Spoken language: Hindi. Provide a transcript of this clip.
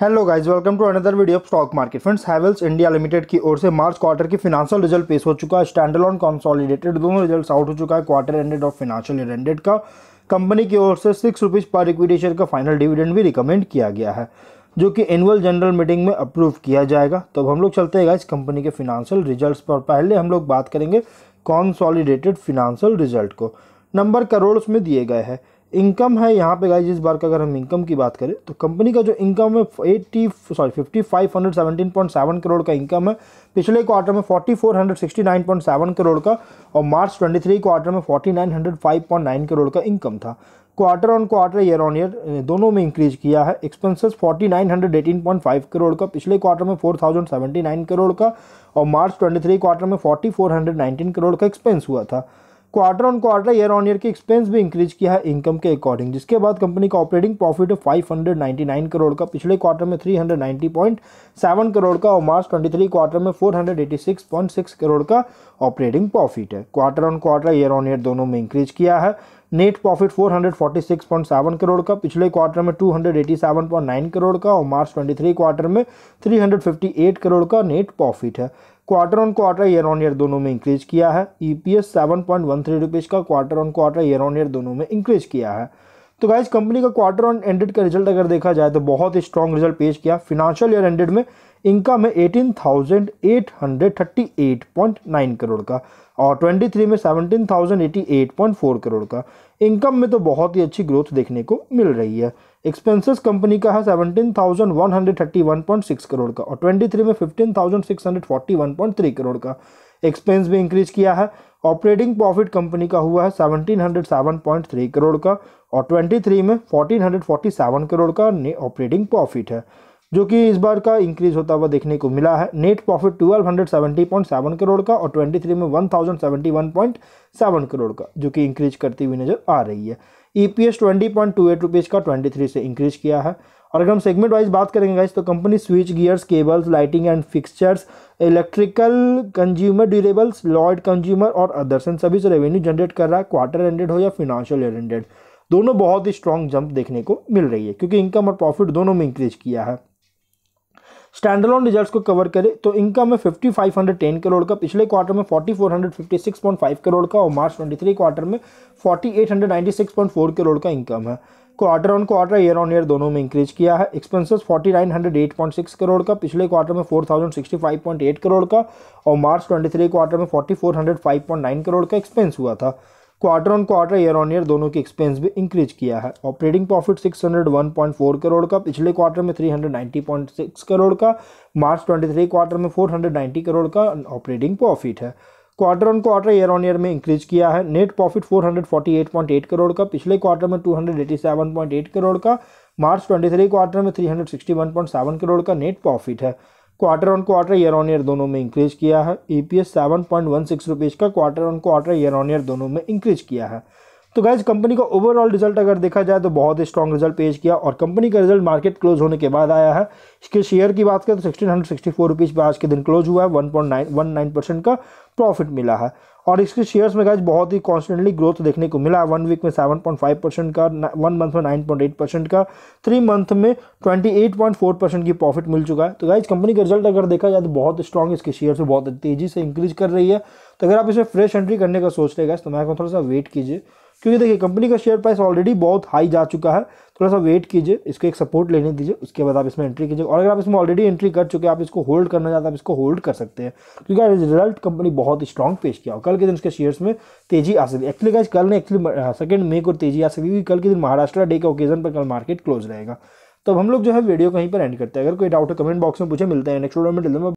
hello guys welcome to another video of stock market friends Havells India limited की ओर से मार्च क्वार्टर की फिनांशियल रिजल्ट पेश हो चुका है स्टैंडर्ड ऑन कॉन्सॉलिडेटेड दोनों रिजल्ट आउट हो चुका है क्वार्टर एंडेड और फिनांशियल ईयर एंडेड का कंपनी की ओर से सिक्स रुपीज़ पर इक्विटी शेयर का फाइनल डिविडेंड भी रिकमेंड किया गया है जो कि एनुअल जनरल मीटिंग में अप्रूव किया जाएगा तो अब हम लोग चलते हैं इस कंपनी के फिनांशियल रिजल्ट पर पहले हम लोग बात करेंगे कॉन्सॉलिडेटेड फिनांशियल रिजल्ट को नंबर करोड़ में दिए गए हैं इनकम है यहाँ पे गाइज इस बार का अगर हम इनकम की बात करें तो कंपनी का जो इनकम है eighty sorry fifty five hundred seventeen point seven crore का इनकम है पिछले क्वार्टर में forty four hundred sixty nine point seven crore का और मार्च ट्वेंटी थ्री क्वार्टर में forty nine hundred five point nine crore का इनकम था quarter on quarter year on year दोनों में इंक्रीज किया है एक्सपेंसेस 4918.5 करोड़ का पिछले क्वार्टर में 4079 करोड़ का और मार्च 23 क्वार्टर में 4419 करोड़ का एक्सपेंस हुआ था quarter on quarter year on year के एक्सपेंस भी इंक्रीज किया है इनकम के अकॉर्डिंग जिसके बाद कंपनी का ऑपरेटिंग प्रॉफिट 599 करोड़ का पिछले क्वार्टर में 390.7 करोड़ का और मार्च 23 क्वार्टर में 486.6 करोड़ का ऑपरेटिंग प्रॉफिट है quarter on quarter year on year दोनों में इंक्रीज किया है नेट प्रॉफिट 446.7 करोड़ का पिछले क्वार्टर में 287.9 करोड़ का और मार्च 23 क्वार्टर में 358 करोड़ का नेट प्रॉफिट है quarter on quarter year on year दोनों में इंक्रीज किया है E P S seven point one three rupees का quarter on quarter year on year दोनों में इंक्रीज किया है तो गाइज कंपनी का क्वार्टर ऑन एंडेड का रिजल्ट अगर देखा जाए तो बहुत ही स्ट्रॉन्ग रिजल्ट पेश किया फिनेंशियल ईयर एंडेड में इनकम है eighteen thousand eight hundred thirty eight point nine crore का और ट्वेंटी थ्री में seventeen thousand eighty eight point four crore का इनकम में तो बहुत ही अच्छी ग्रोथ देखने को मिल रही है एक्सपेंसेस कंपनी का है seventeen thousand one hundred thirty one point six crore का और ट्वेंटी थ्री में fifteen thousand six hundred forty one point three crore का एक्सपेंस भी इंक्रीज किया है ऑपरेटिंग प्रॉफिट कंपनी का हुआ है seventeen hundred seven point three crore का और ट्वेंटी थ्री में fourteen hundred forty seven crore का ऑपरेटिंग प्रॉफिट है जो कि इस बार का इंक्रीज होता हुआ देखने को मिला है नेट प्रॉफिट 1270.7 करोड़ का और 23 में 1071.7 करोड़ का जो कि इंक्रीज करती हुई नज़र आ रही है E P S twenty point two eight rupees का ट्वेंटी थ्री से इंक्रीज किया है और अगर हम सेगमेंट वाइज बात करेंगे गाइस तो company switch gears cables lighting and fixtures electrical consumer durables Lloyd consumer और अदर्स इन सभी से रेवेन्यू जनरेट कर रहा है क्वार्टर एंडेड हो या फिनेंशियल ईयर एंडेड दोनों बहुत ही स्ट्रॉन्ग जंप देखने को मिल रही है क्योंकि इनकम और प्रॉफिट दोनों में इंक्रीज किया है स्टैंडलोन रिजल्ट्स को कवर करें तो इनकम है fifty five hundred ten crore का पिछले क्वार्टर में forty four hundred fifty six point five crore का और मार्च ट्वेंटी थ्री क्वार्टर में forty eight hundred ninety six point four crore का इनकम है quarter on quarter year on year दोनों में इंक्रीज किया है forty nine hundred eight point six crore का पिछले क्वार्टर में four sixty five point eight crore का और मार्च ट्वेंटी थ्री क्वार्टर में forty four hundred five point nine crore का एक्सपेंस हुआ था quarter on quarter year on year दोनों की एक्सपेंस भी इंक्रीज किया है ऑपरेटिंग प्रॉफिट 601.4 करोड़ का पिछले क्वार्टर में 390.6 करोड़ का मार्च 23 क्वार्टर में 490 करोड़ का ऑपरेटिंग प्रॉफिट है quarter on quarter year on year में इंक्रीज किया है नेट प्रॉफिट 448.8 करोड़ का पिछले क्वार्टर में 287.8 करोड़ का मार्च 23 क्वार्टर में 361.7 करोड़ का नेट प्रॉफिट है quarter on quarter year on year दोनों में इंक्रीज किया है E P S seven point one six rupees का quarter on quarter year on year दोनों में इंक्रीज किया है तो गैज कंपनी का ओवरऑल रिजल्ट अगर देखा जाए तो बहुत ही स्ट्रॉन्ग रिजल्ट पेश किया और कंपनी का रिजल्ट मार्केट क्लोज होने के बाद आया है इसके शेयर की बात करें तो sixteen hundred sixty four rupees पर आज के दिन क्लोज हुआ है one point nine one nine percent का प्रॉफिट मिला है और इसके शेयर्स में गाइज बहुत ही कॉन्स्टेंटली ग्रोथ देखने को मिला वन वीक में सेवन पॉइंट फाइव परसेंट का वन मंथ में नाइन पॉइंट एट परसेंट का थ्री मंथ में twenty eight point four percent की प्रॉफिट मिल चुका है तो गाइज कंपनी का रिजल्ट अगर देखा जाए तो बहुत स्ट्रॉग इसके शेयर्स बहुत तेज़ी से इंक्रीज कर रही है तो अगर आप इसे फ्रेश एंट्री करने का सोच रहे गाइज तो मैं थोड़ा सा वेट कीजिए क्योंकि देखिए कंपनी का शेयर प्राइस ऑलरेडी बहुत हाई जा चुका है थोड़ा सा वेट कीजिए इसको एक सपोर्ट लेने दीजिए उसके बाद आप इसमें एंट्री कीजिए और अगर आप इसमें ऑलरेडी एंट्री कर चुके हैं आप इसको होल्ड करना चाहते हैं आप इसको होल्ड कर सकते हैं क्योंकि आज रिजल्ट कंपनी बहुत स्ट्रॉन्ग पेश किया और कल के दिन उसके शेयर्स में तेजी आ सकती है एक्चुअली गाइज कल ने एक्चुअली सेकंड मे को तेजी आ सकती क्योंकि कल के दिन महाराष्ट्र डे के ओकेजन पर कल मार्केट क्लोज रहेगा तो हम लोग जो है वीडियो कहीं पर एंड करते हैं अगर कोई डाउट है कमेंट बॉक्स में पूछे मिलते हैं नेक्स्ट वीडियो में